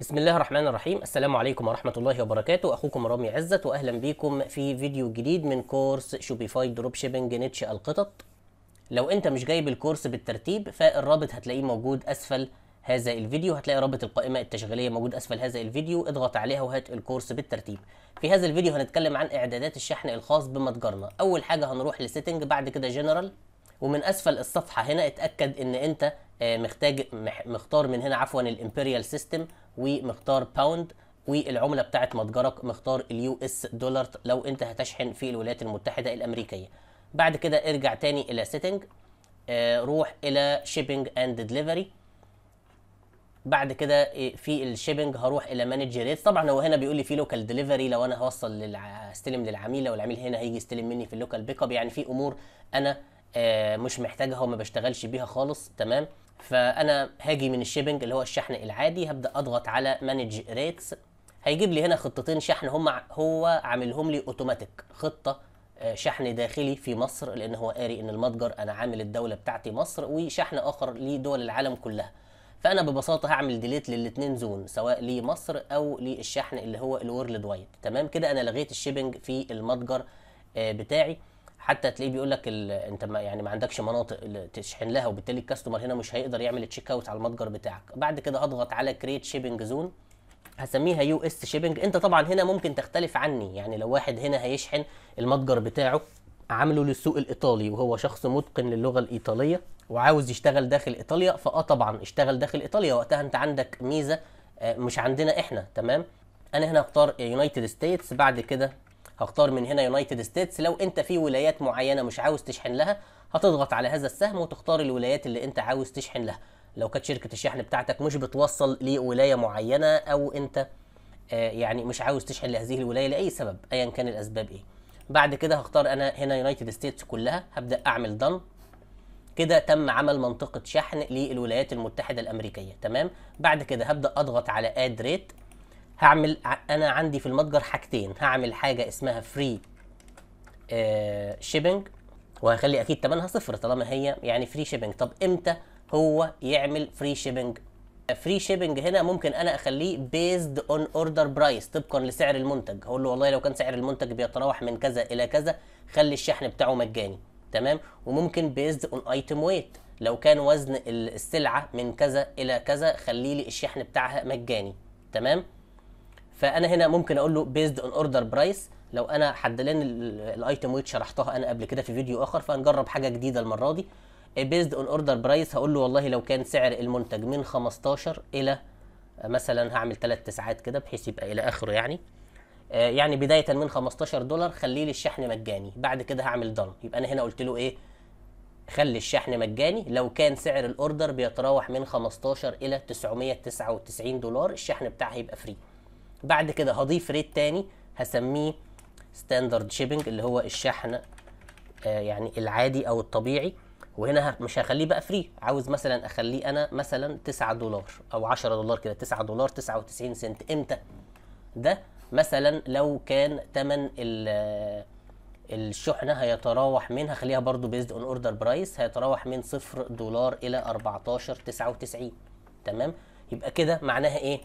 بسم الله الرحمن الرحيم السلام عليكم ورحمة الله وبركاته أخوكم رامي عزت وأهلا بيكم في فيديو جديد من كورس شوبيفاي دروب شيبنج نتش القطط لو أنت مش جايب الكورس بالترتيب فالرابط هتلاقيه موجود أسفل هذا الفيديو هتلاقي رابط القائمة التشغيلية موجود أسفل هذا الفيديو اضغط عليها وهات الكورس بالترتيب في هذا الفيديو هنتكلم عن إعدادات الشحن الخاص بمتجرنا أول حاجة هنروح لسيتنج بعد كده جنرال ومن أسفل الصفحة هنا اتأكد إن أنت آه، محتاج مختار من هنا عفوا الامبريال سيستم ومختار باوند والعمله بتاعه متجرك مختار اليو اس دولار لو انت هتشحن في الولايات المتحده الامريكيه بعد كده ارجع تاني الى سيتنج آه، روح الى شيبنج اند دليفري بعد كده آه، في الشيبنج هروح الى مانج ريت طبعا هو هنا بيقول لي في لوكال ديليفري لو انا هوصل للع... استلم للعميل لو العميل هنا هيجي يستلم مني في اللوكال بيك اب يعني في امور انا مش محتاجها وما بشتغلش بيها خالص تمام فانا هاجي من الشيبنج اللي هو الشحن العادي هبدا اضغط على مانج ريتس هيجيب لي هنا خطتين شحن هم هو عاملهم لي اوتوماتيك خطه آه، شحن داخلي في مصر لان هو قاري ان المتجر انا عامل الدوله بتاعتي مصر وشحن اخر لدول العالم كلها فانا ببساطه هعمل ديليت للاثنين زون سواء لمصر او للشحن اللي هو الورلد وايد تمام كده انا لغيت الشيبنج في المتجر آه، بتاعي حتى تلاقيه بيقول لك انت ما يعني ما عندكش مناطق تشحن لها وبالتالي الكاستمر هنا مش هيقدر يعمل تشيك اوت على المتجر بتاعك بعد كده اضغط على كريت شيبنج زون هسميها يو اس شيبنج انت طبعا هنا ممكن تختلف عني يعني لو واحد هنا هيشحن المتجر بتاعه عامله للسوق الايطالي وهو شخص متقن للغه الايطاليه وعاوز يشتغل داخل ايطاليا فاه طبعا اشتغل داخل ايطاليا وقتها انت عندك ميزه آه، مش عندنا احنا تمام انا هنا اختار يونايتد ستيتس بعد كده هختار من هنا يونايتد ستيتس لو انت في ولايات معينه مش عاوز تشحن لها هتضغط على هذا السهم وتختار الولايات اللي انت عاوز تشحن لها لو كانت شركه الشحن بتاعتك مش بتوصل لولايه معينه او انت آه يعني مش عاوز تشحن لهذه الولايه لاي سبب ايا كان الاسباب ايه بعد كده هختار انا هنا يونايتد ستيتس كلها هبدا اعمل دن كده تم عمل منطقه شحن للولايات المتحده الامريكيه تمام بعد كده هبدا اضغط على اد ريت هعمل انا عندي في المتجر حاجتين هعمل حاجه اسمها فري شيبنج وهخلي اكيد ثمنها صفر طالما هي يعني فري شيبنج طب امتى هو يعمل فري شيبنج فري شيبنج هنا ممكن انا اخليه بيزد اون اوردر برايس طبقا لسعر المنتج هقول له والله لو كان سعر المنتج بيتراوح من كذا الى كذا خلي الشحن بتاعه مجاني تمام وممكن بيزد اون ايتم ويت لو كان وزن السلعه من كذا الى كذا خلي لي الشحن بتاعها مجاني تمام فانا هنا ممكن اقول له بيزد اون اوردر برايس لو انا حددان الايتم ويت شرحتها انا قبل كده في فيديو اخر فهنجرب حاجه جديده المره دي بيزد اون اوردر برايس هقول له والله لو كان سعر المنتج من 15 الى مثلا هعمل ثلاث تسعات كده بحيث يبقى الى اخره يعني آه، يعني بدايه من 15 دولار خليه لي الشحن مجاني بعد كده هعمل دون يبقى انا هنا قلت له ايه خلي الشحن مجاني لو كان سعر الاوردر بيتراوح من 15 الى 999 دولار الشحن بتاعها هيبقى فري بعد كده هضيف ريت تاني هسميه ستاندرد شيبنج اللي هو الشحن آه يعني العادي او الطبيعي وهنا مش هخليه بقى فري عاوز مثلا اخليه انا مثلا 9 دولار او 10 دولار كده 9 دولار 99 سنت امتى ده مثلا لو كان تمن آه، الشحنه هيتراوح من هخليها برضو بيزد اون اوردر برايس هيتراوح من 0 دولار الى 14.99 تمام يبقى كده معناها ايه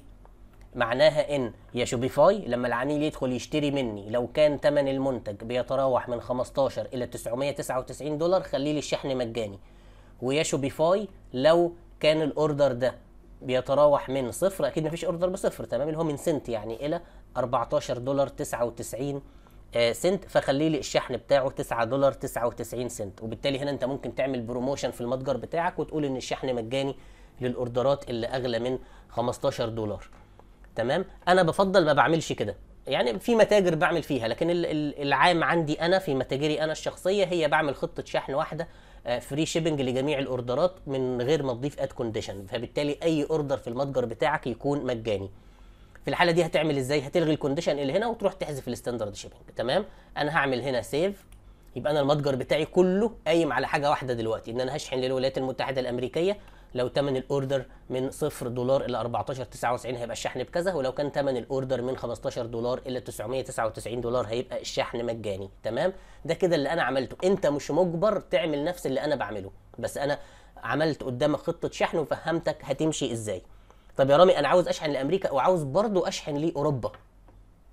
معناها ان يا شوبيفاي لما العميل يدخل يشتري مني لو كان ثمن المنتج بيتراوح من 15 الى 999 دولار خليه لي الشحن مجاني ويا شوبيفاي لو كان الاوردر ده بيتراوح من صفر اكيد مفيش اوردر بصفر تمام اللي هو من سنت يعني الى 14 دولار 99 آه، سنت فخلي لي الشحن بتاعه 9 دولار 99 سنت وبالتالي هنا انت ممكن تعمل بروموشن في المتجر بتاعك وتقول ان الشحن مجاني للاوردرات اللي اغلى من 15 دولار تمام انا بفضل ما بعملش كده يعني في متاجر بعمل فيها لكن العام عندي انا في متاجري انا الشخصيه هي بعمل خطه شحن واحده فري آه، شيبنج لجميع الاوردرات من غير ما تضيف اد كونديشن فبالتالي اي اوردر في المتجر بتاعك يكون مجاني في الحاله دي هتعمل ازاي هتلغي الكونديشن اللي هنا وتروح تحذف الستاندرد شيبنج تمام انا هعمل هنا سيف يبقى انا المتجر بتاعي كله قايم على حاجه واحده دلوقتي ان انا هشحن للولايات المتحده الامريكيه لو تمن الاوردر من 0 دولار الى 14.99 هيبقى الشحن بكذا ولو كان تمن الاوردر من 15 دولار الى 999 دولار هيبقى الشحن مجاني تمام ده كده اللي انا عملته انت مش مجبر تعمل نفس اللي انا بعمله بس انا عملت قدامك خطه شحن وفهمتك هتمشي ازاي طب يا رامي انا عاوز اشحن لامريكا وعاوز برضو اشحن لاوروبا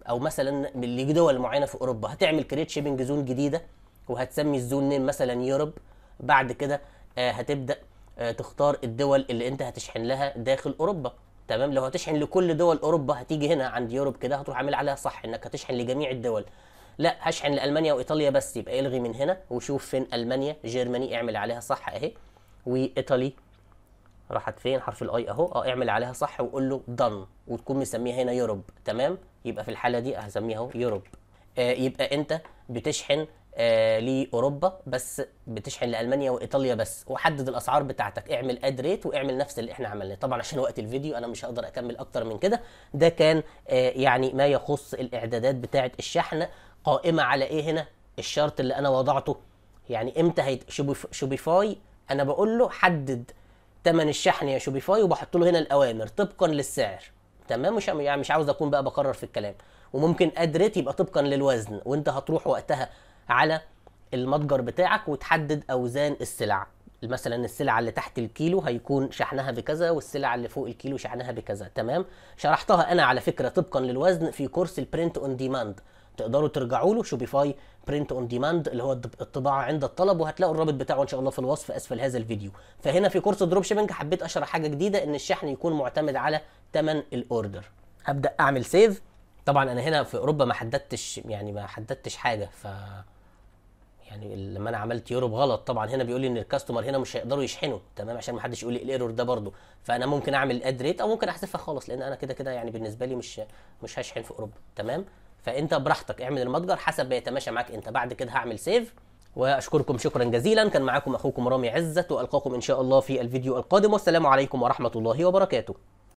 او مثلا لدول معينه في اوروبا هتعمل كريت شيبنج زون جديده وهتسمي الزون نيم مثلا يوروب بعد كده آه، هتبدا آه، تختار الدول اللي انت هتشحن لها داخل اوروبا تمام لو هتشحن لكل دول اوروبا هتيجي هنا عند يوروب كده هتروح عامل عليها صح انك هتشحن لجميع الدول لا هشحن لالمانيا وايطاليا بس يبقى الغي من هنا وشوف فين المانيا جيرماني اعمل عليها صح اهي وايطالي راحت فين حرف الاي اهو اه اعمل عليها صح وقول له دن وتكون مسميها هنا يوروب تمام يبقى في الحاله دي هسميها اهو يوروب آه يبقى انت بتشحن آه، لاوروبا بس بتشحن لالمانيا وايطاليا بس وحدد الاسعار بتاعتك اعمل اد ريت واعمل نفس اللي احنا عملناه طبعا عشان وقت الفيديو انا مش هقدر اكمل اكتر من كده ده كان آه، يعني ما يخص الاعدادات بتاعه الشحن قائمه على ايه هنا الشرط اللي انا وضعته يعني امتى هيت شوبيفاي انا بقول له حدد ثمن الشحن يا شوبيفاي وبحط له هنا الاوامر طبقا للسعر تمام مش يعني مش عاوز اكون بقى بكرر في الكلام وممكن ادريت يبقى طبقا للوزن وانت هتروح وقتها على المتجر بتاعك وتحدد اوزان السلع مثلا السلعه اللي تحت الكيلو هيكون شحنها بكذا والسلعه اللي فوق الكيلو شحنها بكذا تمام شرحتها انا على فكره طبقا للوزن في كورس البرنت اون ديماند تقدروا ترجعوا له شوبيفاي برنت اون ديماند اللي هو الطباعه عند الطلب وهتلاقوا الرابط بتاعه ان شاء الله في الوصف اسفل هذا الفيديو فهنا في كورس دروب شيبنج حبيت اشرح حاجه جديده ان الشحن يكون معتمد على ثمن الاوردر هبدا اعمل سيف طبعا انا هنا في اوروبا ما حددتش يعني ما حددتش حاجه ف يعني لما انا عملت يوروب غلط طبعا هنا بيقول لي ان الكاستمر هنا مش هيقدروا يشحنوا تمام عشان ما حدش يقول لي الايرور ده برضه فانا ممكن اعمل اد ريت او ممكن احذفها خالص لان انا كده كده يعني بالنسبه لي مش مش هشحن في اوروبا تمام فانت براحتك اعمل المتجر حسب ما يتماشى معاك انت بعد كده هعمل سيف واشكركم شكرا جزيلا كان معاكم اخوكم رامي عزت والقاكم ان شاء الله في الفيديو القادم والسلام عليكم ورحمه الله وبركاته